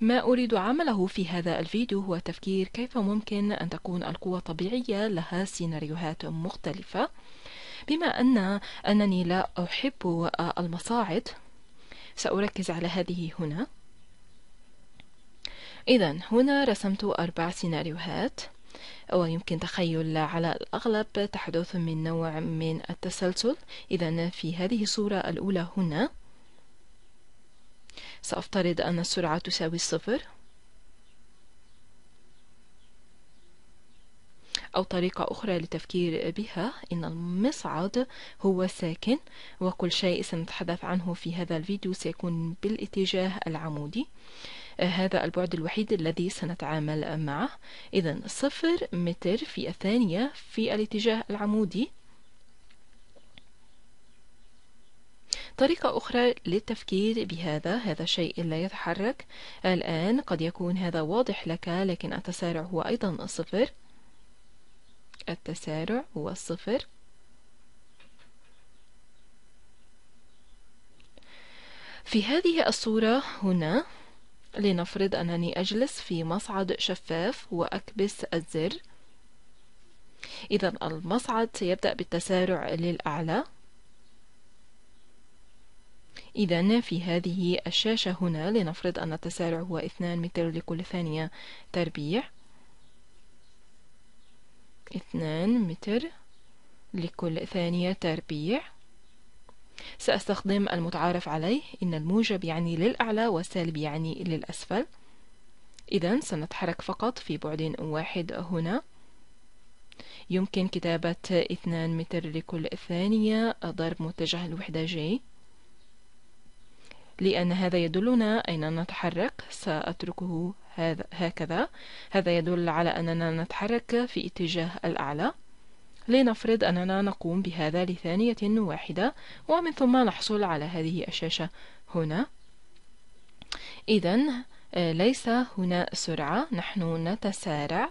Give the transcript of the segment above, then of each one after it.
ما أريد عمله في هذا الفيديو هو تفكير كيف ممكن أن تكون القوى الطبيعية لها سيناريوهات مختلفة بما أن أنني لا أحب المصاعد سأركز على هذه هنا إذا هنا رسمت أربع سيناريوهات ويمكن تخيل على الأغلب تحدث من نوع من التسلسل إذا في هذه الصورة الأولى هنا سأفترض أن السرعة تساوي الصفر أو طريقة أخرى للتفكير بها إن المصعد هو ساكن وكل شيء سنتحدث عنه في هذا الفيديو سيكون بالاتجاه العمودي آه، هذا البعد الوحيد الذي سنتعامل معه إذا صفر متر في الثانية في الاتجاه العمودي طريقة أخرى للتفكير بهذا هذا الشيء لا يتحرك الآن قد يكون هذا واضح لك لكن التسارع هو أيضا الصفر التسارع هو الصفر في هذه الصورة هنا لنفرض أنني أجلس في مصعد شفاف وأكبس الزر إذا المصعد سيبدأ بالتسارع للأعلى إذا في هذه الشاشة هنا لنفرض أن التسارع هو 2 متر لكل ثانية تربيع 2 متر لكل ثانية تربيع سأستخدم المتعارف عليه إن الموجب يعني للأعلى والسالب يعني للأسفل إذا سنتحرك فقط في بعد واحد هنا يمكن كتابة 2 متر لكل ثانية ضرب متجه الوحدة جي لأن هذا يدلنا أين نتحرك سأتركه هذا هكذا هذا يدل على أننا نتحرك في اتجاه الأعلى لنفرض أننا نقوم بهذا لثانية واحدة ومن ثم نحصل على هذه الشاشة هنا إذا آه، ليس هنا سرعة نحن نتسارع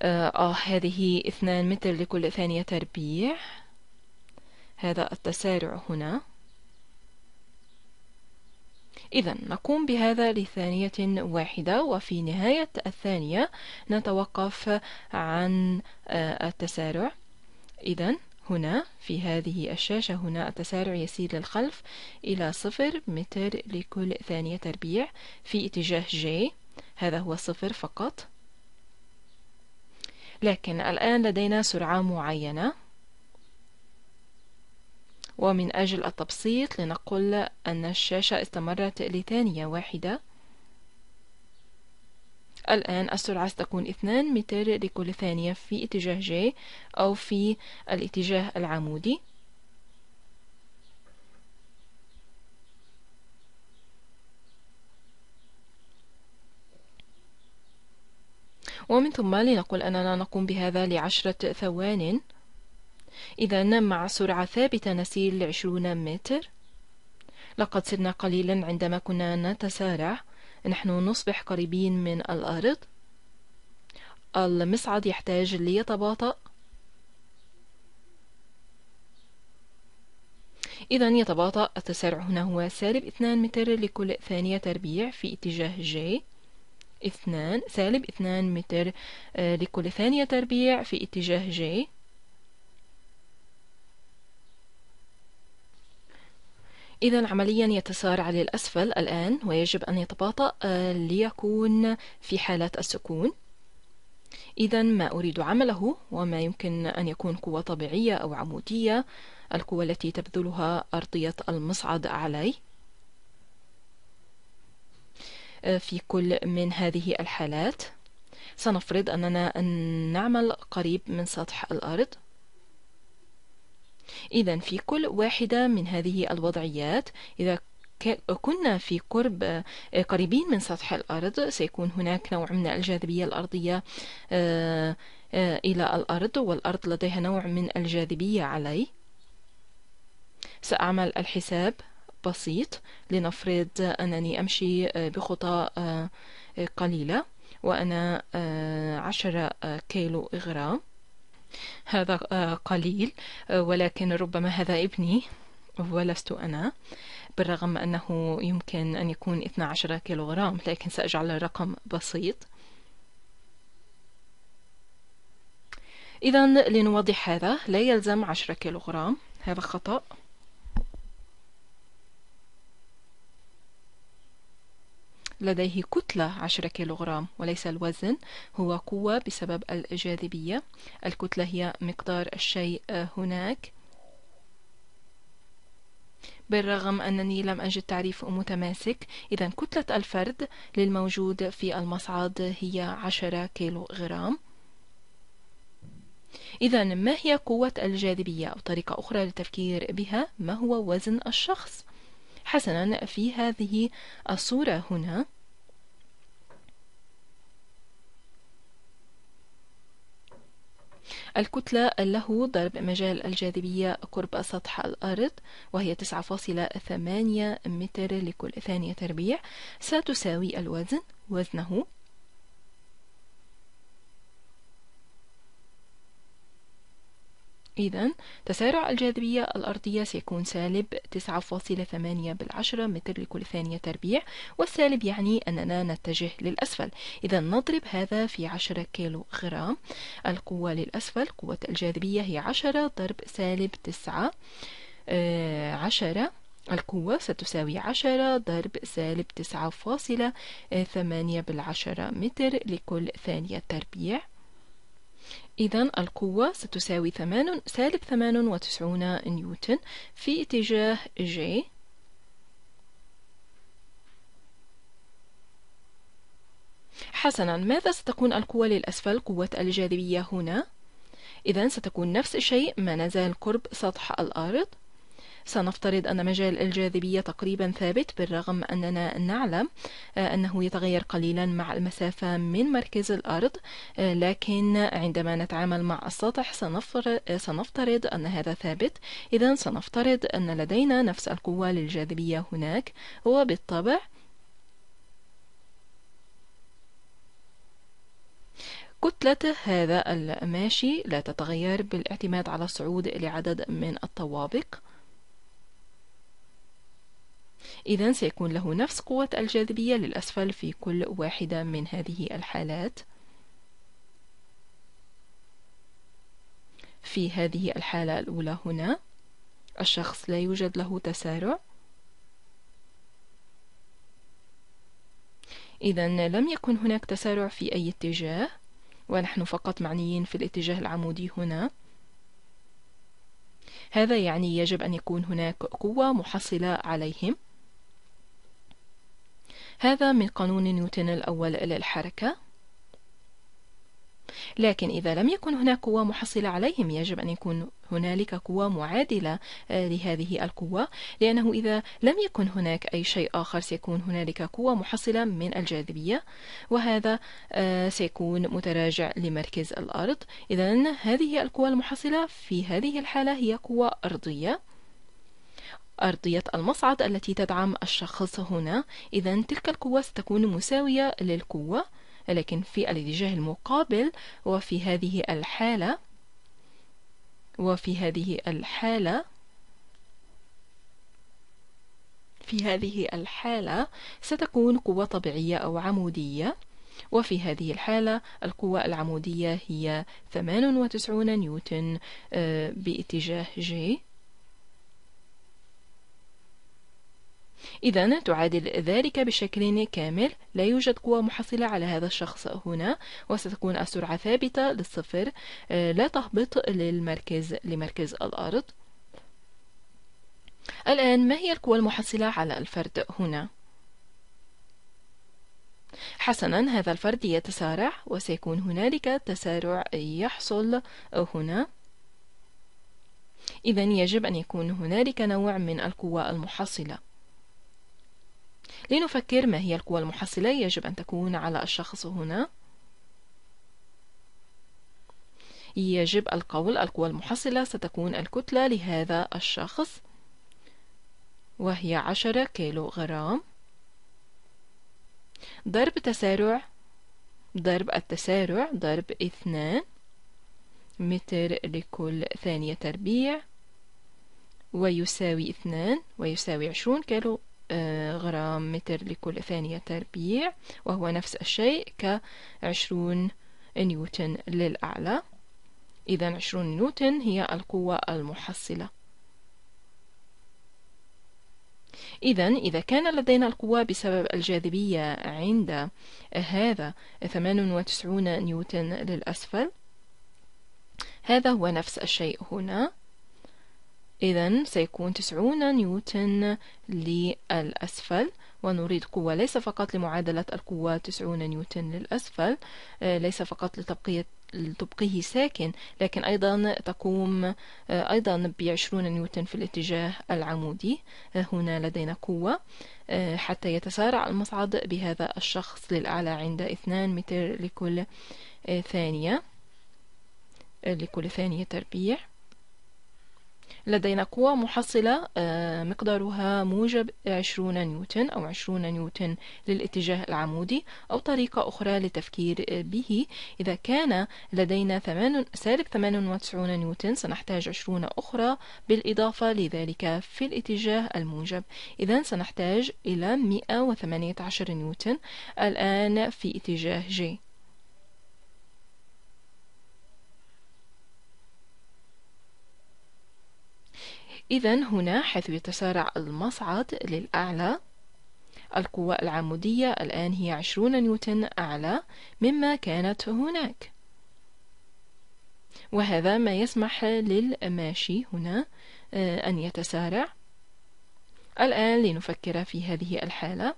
آه،, آه هذه اثنان متر لكل ثانية تربيع هذا التسارع هنا إذا نقوم بهذا لثانية واحدة وفي نهاية الثانية نتوقف عن آه، التسارع إذا هنا في هذه الشاشة هنا التسارع يسير للخلف إلى صفر متر لكل ثانية تربيع في اتجاه جي هذا هو صفر فقط لكن الآن لدينا سرعة معينة ومن أجل التبسيط لنقول أن الشاشة استمرت لثانية واحدة الآن السرعة ستكون 2 متر لكل ثانية في اتجاه جي أو في الاتجاه العمودي ومن ثم لنقول أننا نقوم بهذا لعشرة ثوان إذا مع سرعة ثابتة نسير عشرون متر لقد سرنا قليلا عندما كنا نتسارع نحن نصبح قريبين من الأرض المصعد يحتاج ليتباطأ إذا يتباطأ التسارع هنا هو سالب اثنان متر لكل ثانية تربيع في اتجاه جي اثنان سالب اثنان متر آه، لكل ثانية تربيع في اتجاه جي إذا عمليا يتسارع للأسفل الآن ويجب أن يتباطأ آه، ليكون في حالة السكون إذا ما أريد عمله وما يمكن أن يكون قوة طبيعية أو عمودية القوة التي تبذلها أرضية المصعد علي آه، في كل من هذه الحالات سنفرض أننا نعمل قريب من سطح الأرض إذا في كل واحدة من هذه الوضعيات إذا كنا في قرب آه، قريبين من سطح الأرض سيكون هناك نوع من الجاذبية الأرضية آه، آه، إلى الأرض والأرض لديها نوع من الجاذبية علي سأعمل الحساب بسيط لنفرض أنني أمشي بخطى قليلة وأنا عشرة كيلو غرام هذا آه، قليل آه، ولكن ربما هذا ابني ولست أنا بالرغم أنه يمكن أن يكون 12 كيلوغرام لكن سأجعل الرقم بسيط إذا لنوضح هذا لا يلزم 10 كيلوغرام هذا خطأ لديه كتلة 10 كيلوغرام وليس الوزن هو قوة بسبب الجاذبية الكتلة هي مقدار الشيء آه، هناك بالرغم أنني لم أجد تعريف متماسك إذا كتلة الفرد للموجود في المصعد هي 10 كيلوغرام إذا ما هي قوة الجاذبية أو طريقة أخرى للتفكير بها ما هو وزن الشخص؟ حسنا في هذه الصورة هنا الكتلة له ضرب مجال الجاذبية قرب سطح الأرض وهي 9.8 متر لكل ثانية تربيع ستساوي الوزن وزنه إذا تسارع الجاذبية الأرضية سيكون سالب 9.8 بالعشرة متر لكل ثانية تربيع والسالب يعني أننا نتجه للأسفل إذا نضرب هذا في 10 كيلو غرام القوة للأسفل قوة الجاذبية هي 10 ضرب سالب 9 10 آه، القوة ستساوي 10 ضرب سالب 9.8 بالعشرة متر لكل ثانية تربيع إذا القوة ستساوي ثمان سالب ثمان وتسعون نيوتن في اتجاه جي حسنا ماذا ستكون القوة للأسفل قوة الجاذبية هنا؟ إذا ستكون نفس الشيء ما نزال قرب سطح الأرض سنفترض أن مجال الجاذبية تقريبا ثابت بالرغم أننا نعلم آه، أنه يتغير قليلا مع المسافة من مركز الأرض آه، لكن عندما نتعامل مع السطح آه، سنفترض أن هذا ثابت إذا سنفترض أن لدينا نفس القوة للجاذبية هناك وبالطبع كتلة هذا الماشي لا تتغير بالاعتماد على الصعود لعدد من الطوابق إذا سيكون له نفس قوة الجاذبية للأسفل في كل واحدة من هذه الحالات في هذه الحالة الأولى هنا الشخص لا يوجد له تسارع إذا لم يكن هناك تسارع في أي اتجاه ونحن فقط معنيين في الاتجاه العمودي هنا هذا يعني يجب أن يكون هناك قوة محصلة عليهم هذا من قانون نيوتن الأول للحركة لكن إذا لم يكن هناك قوة محصلة عليهم يجب أن يكون هنالك قوة معادلة آه، لهذه القوة لأنه إذا لم يكن هناك أي شيء آخر سيكون هنالك قوة محصلة من الجاذبية وهذا آه، سيكون متراجع لمركز الأرض إذا هذه القوة المحصلة في هذه الحالة هي قوة أرضية أرضية المصعد التي تدعم الشخص هنا إذا تلك القوة ستكون مساوية للقوة لكن في الاتجاه المقابل وفي هذه الحالة وفي هذه الحالة في هذه الحالة ستكون قوة طبيعية أو عمودية وفي هذه الحالة القوة العمودية هي 98 نيوتن آه، باتجاه جي إذا تعادل ذلك بشكل كامل لا يوجد قوة محصلة على هذا الشخص هنا وستكون السرعة ثابتة للصفر آه، لا تهبط للمركز لمركز الأرض الآن ما هي القوى المحصلة على الفرد هنا؟ حسنا هذا الفرد يتسارع وسيكون هنالك تسارع يحصل هنا إذا يجب أن يكون هنالك نوع من القوى المحصلة لنفكر ما هي القوى المحصلة يجب أن تكون على الشخص هنا يجب القول القوى المحصلة ستكون الكتلة لهذا الشخص وهي عشرة كيلو غرام ضرب تسارع ضرب التسارع ضرب اثنان متر لكل ثانية تربيع ويساوي اثنان ويساوي عشرون كيلو آه، غرام متر لكل ثانية تربيع وهو نفس الشيء كعشرون نيوتن للأعلى إذا عشرون نيوتن هي القوة المحصلة إذا إذا كان لدينا القوة بسبب الجاذبية عند هذا 98 نيوتن للأسفل هذا هو نفس الشيء هنا إذا سيكون 90 نيوتن للأسفل ونريد قوة ليس فقط لمعادلة القوة 90 نيوتن للأسفل آه، ليس فقط لتبقية لتبقيه ساكن لكن أيضا تقوم آه، أيضا بعشرون نيوتن في الاتجاه العمودي آه، هنا لدينا قوة حتى يتسارع المصعد بهذا الشخص للأعلى عند 2 متر لكل ثانية لكل ثانية تربيع لدينا قوة محصلة آه، مقدارها موجب 20 نيوتن أو 20 نيوتن للاتجاه العمودي أو طريقة أخرى لتفكير آه، به إذا كان لدينا سالب 98 نيوتن سنحتاج 20 أخرى بالإضافة لذلك في الاتجاه الموجب إذا سنحتاج إلى 118 نيوتن الآن في اتجاه جي إذا هنا حيث يتسارع المصعد للأعلى القوة العمودية الآن هي عشرون نيوتن أعلى مما كانت هناك وهذا ما يسمح للماشي هنا آه، أن يتسارع الآن لنفكر في هذه الحالة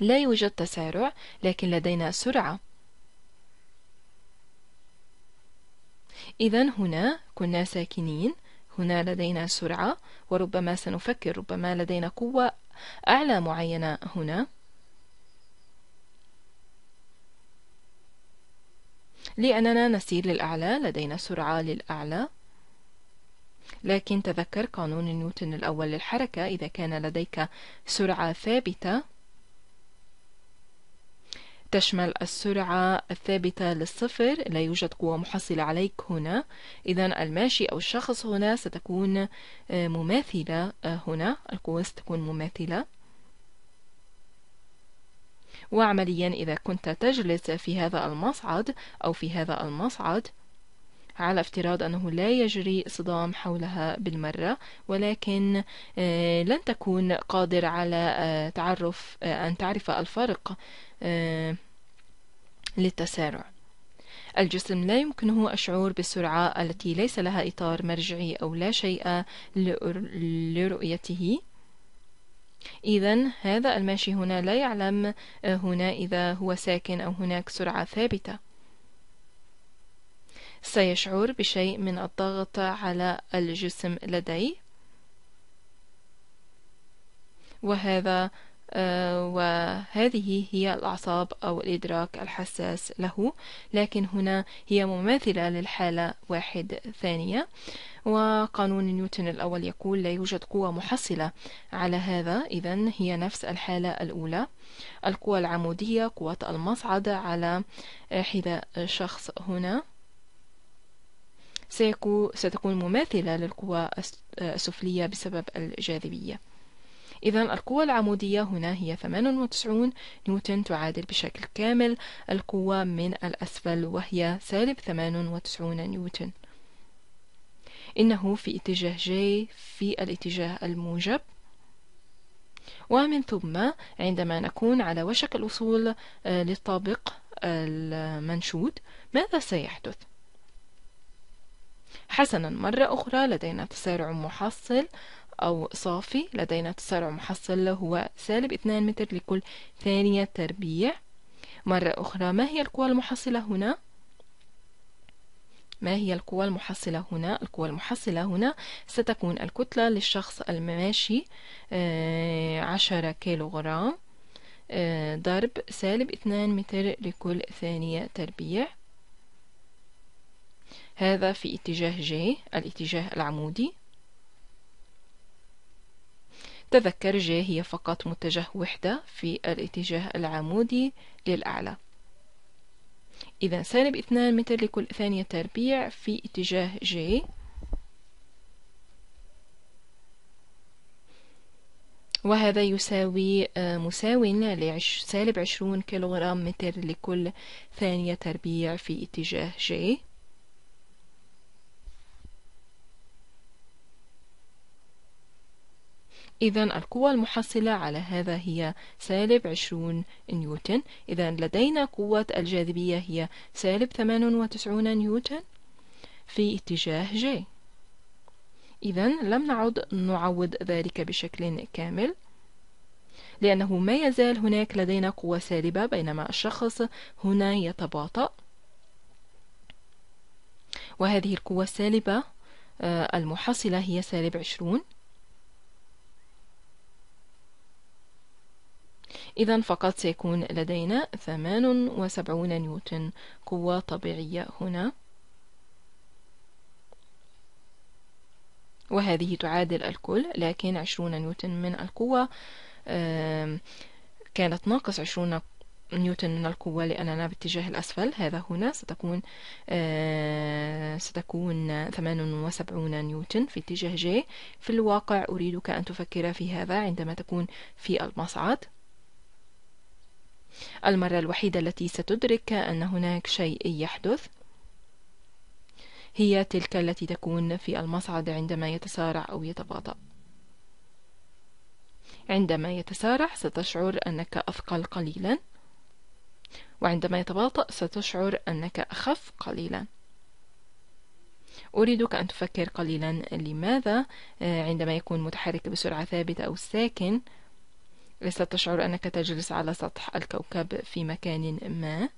لا يوجد تسارع لكن لدينا سرعة إذا هنا كنا ساكنين هنا لدينا سرعة وربما سنفكر ربما لدينا قوة أعلى معينة هنا لأننا نسير للأعلى لدينا سرعة للأعلى لكن تذكر قانون نيوتن الأول للحركة إذا كان لديك سرعة ثابتة تشمل السرعة الثابتة للصفر لا يوجد قوة محصلة عليك هنا إذا الماشي أو الشخص هنا ستكون آه، مماثلة آه، هنا القوة ستكون مماثلة وعمليا إذا كنت تجلس في هذا المصعد أو في هذا المصعد على افتراض أنه لا يجري صدام حولها بالمرة ولكن آه، لن تكون قادر على آه، تعرف آه، أن تعرف الفرق للتسارع الجسم لا يمكنه الشعور بالسرعة التي ليس لها إطار مرجعي أو لا شيء لرؤيته إذا هذا الماشي هنا لا يعلم هنا إذا هو ساكن أو هناك سرعة ثابتة سيشعر بشيء من الضغط على الجسم لديه وهذا آه، وهذه هي الأعصاب أو الإدراك الحساس له لكن هنا هي مماثلة للحالة واحد ثانية وقانون نيوتن الأول يقول لا يوجد قوة محصلة على هذا إذا هي نفس الحالة الأولى القوة العمودية قوة المصعد على حذاء شخص هنا ستكون مماثلة للقوى السفلية بسبب الجاذبية إذا القوة العمودية هنا هي 98 نيوتن تعادل بشكل كامل القوة من الأسفل وهي سالب 98 نيوتن إنه في اتجاه J في الاتجاه الموجب ومن ثم عندما نكون على وشك الوصول آه، للطابق آه، المنشود ماذا سيحدث؟ حسنا مرة أخرى لدينا تسارع محصل أو صافي لدينا تسارع محصل هو سالب 2 متر لكل ثانية تربيع مرة أخرى ما هي القوى المحصلة هنا؟ ما هي القوى المحصلة هنا؟ القوى المحصلة هنا ستكون الكتلة للشخص الماشي آه، عشرة كيلوغرام آه، ضرب سالب 2 متر لكل ثانية تربيع هذا في اتجاه ج الاتجاه العمودي تذكر ج هي فقط متجه وحدة في الاتجاه العمودي للأعلى إذا سالب اثنان متر لكل ثانية تربيع في اتجاه ج وهذا يساوي آه، مساو لسالب عشرون كيلوغرام متر لكل ثانية تربيع في اتجاه ج إذا القوة المحصلة على هذا هي سالب عشرون نيوتن إذا لدينا قوة الجاذبية هي سالب ثمان وتسعون نيوتن في اتجاه جي إذا لم نعد نعوض ذلك بشكل كامل لأنه ما يزال هناك لدينا قوة سالبة بينما الشخص هنا يتباطأ وهذه القوة السالبة آه، المحصلة هي سالب عشرون إذا فقط سيكون لدينا 78 نيوتن قوة طبيعية هنا وهذه تعادل الكل لكن 20 نيوتن من القوة كانت ناقص 20 نيوتن من القوة لأننا باتجاه الأسفل هذا هنا ستكون ستكون 78 نيوتن في اتجاه جي في الواقع أريدك أن تفكر في هذا عندما تكون في المصعد المرة الوحيدة التي ستدرك أن هناك شيء يحدث هي تلك التي تكون في المصعد عندما يتسارع أو يتباطأ عندما يتسارع ستشعر أنك أثقل قليلا وعندما يتباطأ ستشعر أنك أخف قليلا أريدك أن تفكر قليلا لماذا آه، عندما يكون متحرك بسرعة ثابتة أو ساكن تشعر أنك تجلس على سطح الكوكب في مكان ما